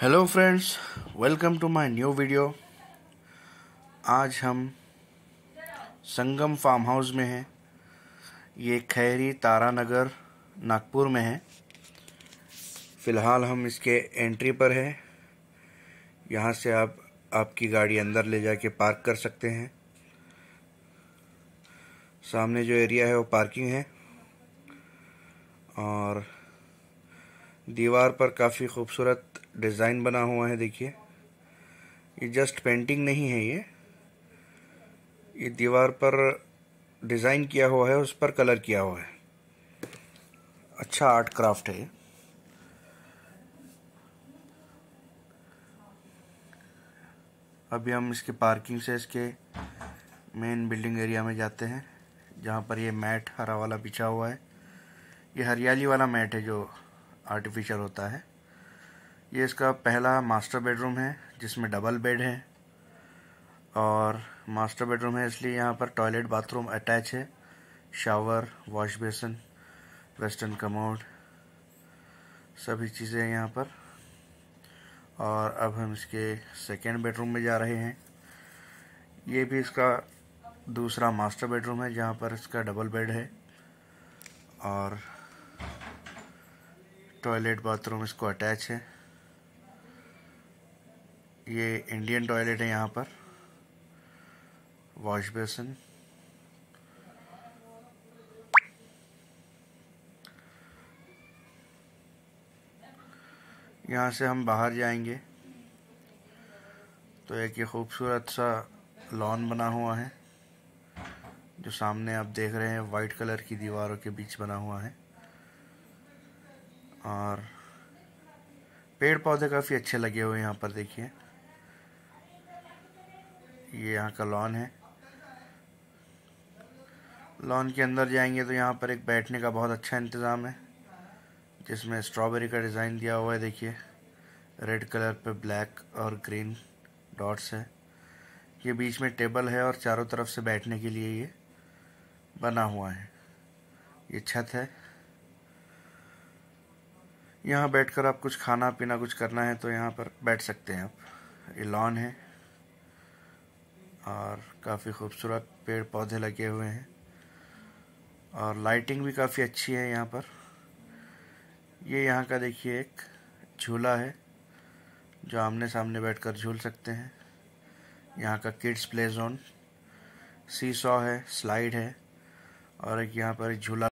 hello friends welcome to my new video आज हम संगम farm house में हैं ये खैरी तारा नगर नागपुर में है फ़िलहाल हम इसके एंट्री पर हैं यहाँ से आप आपकी गाड़ी अंदर ले जाके पार्क कर सकते हैं सामने जो एरिया है वो पार्किंग है और दीवार पर काफ़ी खूबसूरत डिज़ाइन बना हुआ है देखिए ये जस्ट पेंटिंग नहीं है ये ये दीवार पर डिज़ाइन किया हुआ है उस पर कलर किया हुआ है अच्छा आर्ट क्राफ्ट है अभी हम इसके पार्किंग से इसके मेन बिल्डिंग एरिया में जाते हैं जहाँ पर ये मैट हरा वाला बिछा हुआ है ये हरियाली वाला मैट है जो आर्टिफिशियल होता है ये इसका पहला मास्टर बेडरूम है जिसमें डबल बेड है और मास्टर बेडरूम है इसलिए यहाँ पर टॉयलेट बाथरूम अटैच है shower wash basin western commode सभी चीज़ें हैं यहाँ पर और अब हम इसके सेकेंड बेडरूम में जा रहे हैं ये भी इसका दूसरा मास्टर बेडरूम है जहाँ पर इसका डबल बेड है और टॉयलेट बाथरूम इसको अटैच है ये इंडियन टॉयलेट है यहाँ पर वॉश बेसन यहाँ से हम बाहर जाएंगे तो एक ये खूबसूरत सा लॉन बना हुआ है जो सामने आप देख रहे हैं वाइट कलर की दीवारों के बीच बना हुआ है और पेड़ पौधे काफ़ी अच्छे लगे हुए यहाँ पर देखिए ये यहाँ का लॉन है लॉन के अंदर जाएंगे तो यहाँ पर एक बैठने का बहुत अच्छा इंतज़ाम है जिसमें स्ट्रॉबेरी का डिज़ाइन दिया हुआ है देखिए रेड कलर पे ब्लैक और ग्रीन डॉट्स है ये बीच में टेबल है और चारों तरफ से बैठने के लिए ये बना हुआ है ये छत है यहाँ बैठकर आप कुछ खाना पीना कुछ करना है तो यहाँ पर बैठ सकते हैं आप ये लॉन है और काफ़ी खूबसूरत पेड़ पौधे लगे हुए हैं और लाइटिंग भी काफ़ी अच्छी है यहाँ पर ये यहाँ का देखिए एक झूला है जो आमने सामने बैठकर झूल सकते हैं यहाँ का kids play zone seesaw है स्लाइड है और एक यहाँ पर झूला